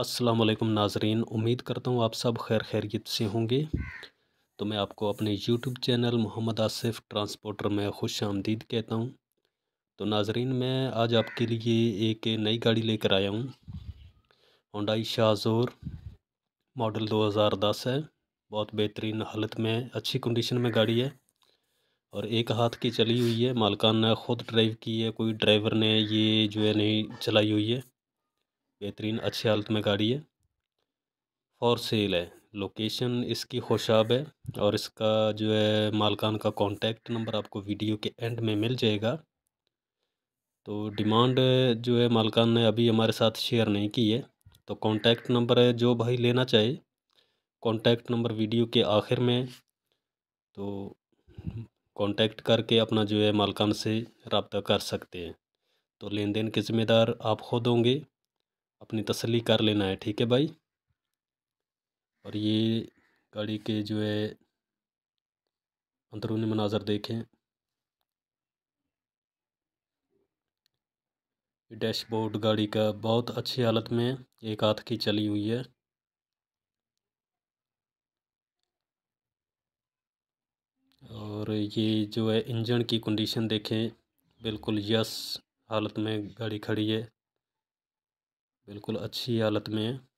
असलम नाजरीन उम्मीद करता हूँ आप सब खैर खैरियत से होंगे तो मैं आपको अपने YouTube channel Mohammad Asif transporter में खुश आमदीद कहता हूँ तो नाजरीन मैं आज आपके लिए एक नई गाड़ी लेकर आया हूँ होंडाई शाहजोर मॉडल 2010 है बहुत बेहतरीन हालत में अच्छी कंडीशन में गाड़ी है और एक हाथ की चली हुई है मालकान ने ख़ुद ड्राइव की है कोई ड्राइवर ने ये जो है नहीं चलाई हुई है बेहतरीन अच्छी हालत में गाड़ी है फॉर सेल है लोकेशन इसकी होशाब है और इसका जो है मालकान का कॉन्टैक्ट नंबर आपको वीडियो के एंड में मिल जाएगा तो डिमांड जो है मालकान ने अभी हमारे साथ शेयर नहीं की है तो कॉन्टैक्ट नंबर है जो भाई लेना चाहे कॉन्टैक्ट नंबर वीडियो के आखिर में तो कॉन्टैक्ट करके अपना जो है मालकान से रबता कर सकते हैं तो लेन देन के ज़िम्मेदार आप खुद होंगे अपनी तसली कर लेना है ठीक है भाई और ये गाड़ी के जो है अंदरूनी मनाजर देखें डैशबोर्ड गाड़ी का बहुत अच्छी हालत में एक हाथ की चली हुई है और ये जो है इंजन की कंडीशन देखें बिल्कुल यस हालत में गाड़ी खड़ी है बिल्कुल अच्छी हालत में है